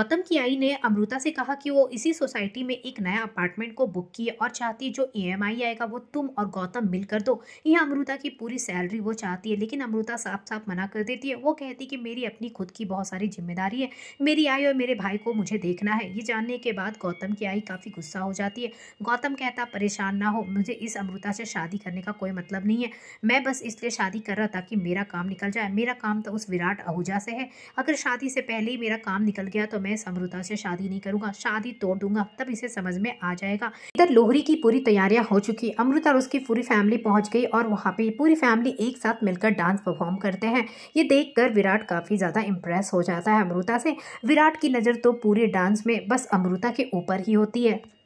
गौतम की आई ने अमृता से कहा कि वो इसी सोसाइटी में एक नया अपार्टमेंट को बुक किए और चाहती है जो ईएमआई e आएगा वो तुम और गौतम मिलकर दो यह अमृता की पूरी सैलरी वो चाहती है लेकिन अमृता साफ साफ मना कर देती है वो कहती कि मेरी अपनी खुद की बहुत सारी जिम्मेदारी है मेरी आई और मेरे भाई को मुझे देखना है ये जानने के बाद गौतम की आई काफ़ी गुस्सा हो जाती है गौतम कहता परेशान ना हो मुझे इस अमृता से शादी करने का कोई मतलब नहीं है मैं बस इसलिए शादी कर रहा ताकि मेरा काम निकल जाए मेरा काम तो उस विराट आहूजा से है अगर शादी से पहले ही मेरा काम निकल गया तो मैं मैं समृद्धा से शादी नहीं करूंगा शादी तोड़ दूंगा तब इसे समझ में आ जाएगा इधर लोहरी की पूरी तैयारियां हो चुकी अमृता और उसकी पूरी फैमिली पहुंच गई और वहां पे पूरी फैमिली एक साथ मिलकर डांस परफॉर्म करते हैं ये कर विराट काफ़ी ज़्यादा इम्प्रेस हो जाता है अमृता से विराट की नज़र तो पूरे डांस में बस अमृता के ऊपर ही होती है